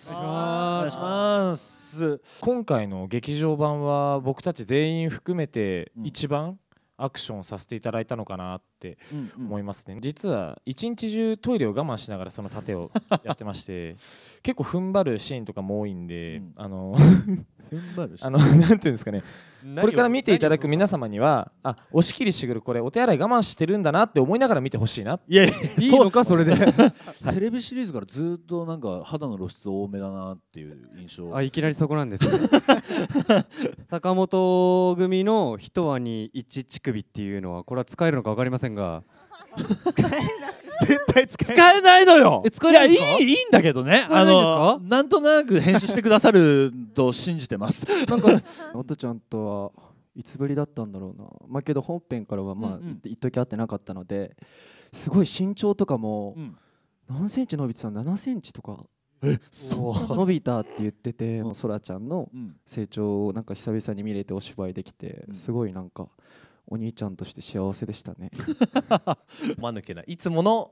ますお願いします今回の劇場版は僕たち全員含めて一番、アクションさせていただいたのかなって思いますね、うんうん、実は一日中トイレを我慢しながらその盾をやってまして 結構踏ん張るシーンとかも多いんで、うん、あのあの なんていうんですかねこれから見ていただく皆様にはあ押し切りしてくるこれお手洗い我慢してるんだなって思いながら見てほしいないやいいのかそれで テレビシリーズからずっとなんか肌の露出多めだなっていう印象あいきなりそこなんです、ね、坂本組の「一話に一乳首」っていうのはこれは使えるのか分かりませんが使えない絶対使えないのよえ使えないんいやいいいいんだけどねあのなんとなく編集してくださると信じてますなんかおとちゃんとはいつぶりだったんだろうなまあけど本編からはまあうんうん一時会ってなかったのですごい身長とかもうん何センチ伸びてたの7センチとかそう伸びたって言っててもうそらちゃんの成長をなんか久々に見れてお芝居できてうんすごいなんかお兄ちゃんとして幸せでしたね間抜 けないいつもの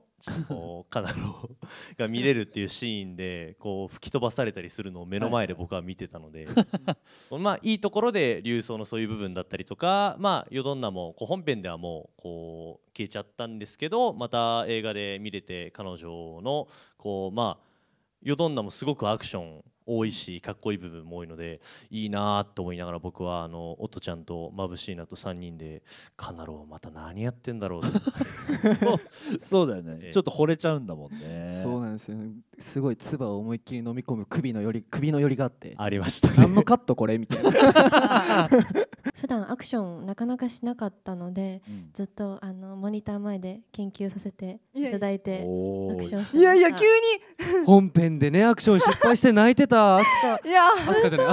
うカナロが見れるっていうシーンでこう吹き飛ばされたりするのを目の前で僕は見てたので、まあいいところで流走のそういう部分だったりとかまあよどんなもこう本編ではもうこう消えちゃったんですけどまた映画で見れて彼女のこうまあよどんなもすごくアクション多いしかっこいい部分も多いのでいいなと思いながら僕はあの音ちゃんとまぶしいなと3人で「カナローまた何やってんだろう」そうだよね、ちょっと惚れちゃうんだもんね。そうですよ、すごい唾を思いっきり飲み込む首のより首のよりがあってありました、ね、何のカットこれみたいな 普段アクションなかなかしなかったので、うん、ずっとあのモニター前で研究させていただいてアクションしていやいや急に本編でねアクション失敗して泣いてたアスカいやアスカじゃない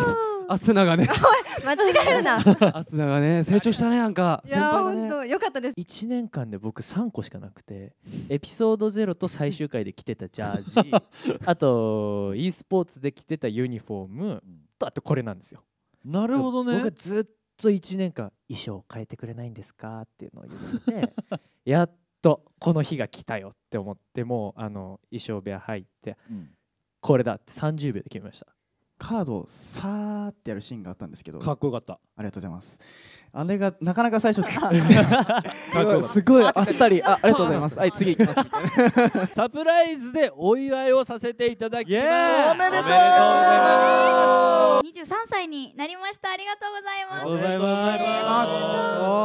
アスナがね 間違えるなアスナがね成長したねなんかいや本当、ね、よかったです1年間で僕3個しかなくてエピソード0と最終回で来てたじャーージ あと e スポーツで着てたユニフォームとあとこれなんですよ。なるほどね僕ずっと1年間衣装を変えてくれないんですかっていうのを言って やっとこの日が来たよって思ってもうあの衣装部屋入って、うん、これだって30秒で決めました。カードをさーってやるシーンがあったんですけどかっこよかったありがとうございますあれがなかなか最初 すごいあっさりあありがとうございますはい次いきますサプライズでお祝いをさせていただきますおめでとうございます23歳になりましたありがとうございますありがとうございます